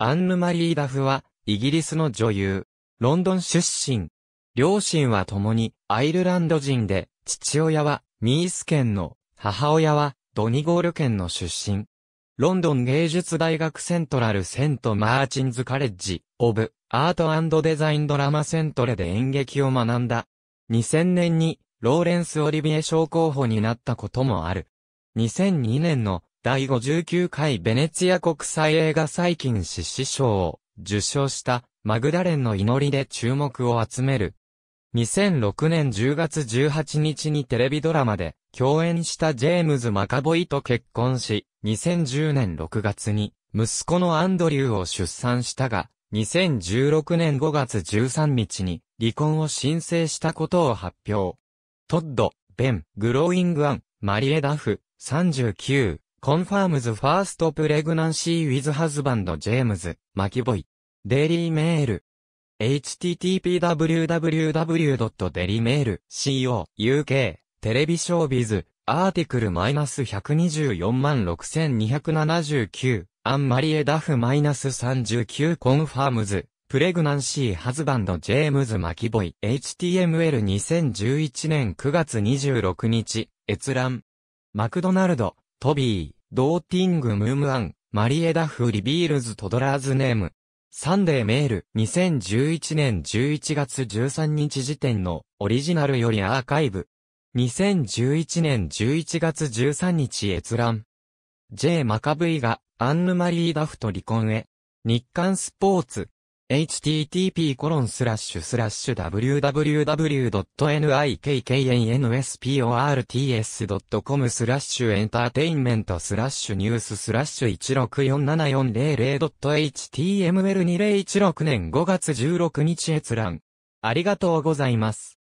アンヌマリー・ダフは、イギリスの女優。ロンドン出身。両親は共にアイルランド人で、父親はミース県の、母親はドニゴール県の出身。ロンドン芸術大学セントラルセントマーチンズカレッジ、オブ、アートデザインドラマセントレで演劇を学んだ。2000年に、ローレンス・オリビエ賞候補になったこともある。2002年の第59回ベネツィア国際映画最近獅子賞を受賞したマグダレンの祈りで注目を集める。2006年10月18日にテレビドラマで共演したジェームズ・マカボイと結婚し、2010年6月に息子のアンドリューを出産したが、2016年5月13日に離婚を申請したことを発表。トッド、ベン、グローイングアン、マリエ・ダフ、39、confirms first pregnancy with husband James, McBoy. Daily Mail. h t t p w w w d e l y m a i l c o u k テレビショービズ、アーティクル -124 万6279、アンマリエダフ -39 コンファームズ、プレグナンシーハズバンドジェームズ・マキボイ、HTML2011 年9月26日、閲覧。マクドナルド、トビー、ドーティングムームアン、マリエダフリビールズトドラーズネーム。サンデーメール2011年11月13日時点のオリジナルよりアーカイブ。2011年11月13日閲覧。J マカブイがアンヌマリー・ダフと離婚へ。日刊スポーツ h t t p w w w n i k k n s p o r t s c o m スラッシュエンターテインメントスラッシュニューススラッシュ 1647400.html2016 年5月16日閲覧。ありがとうございます。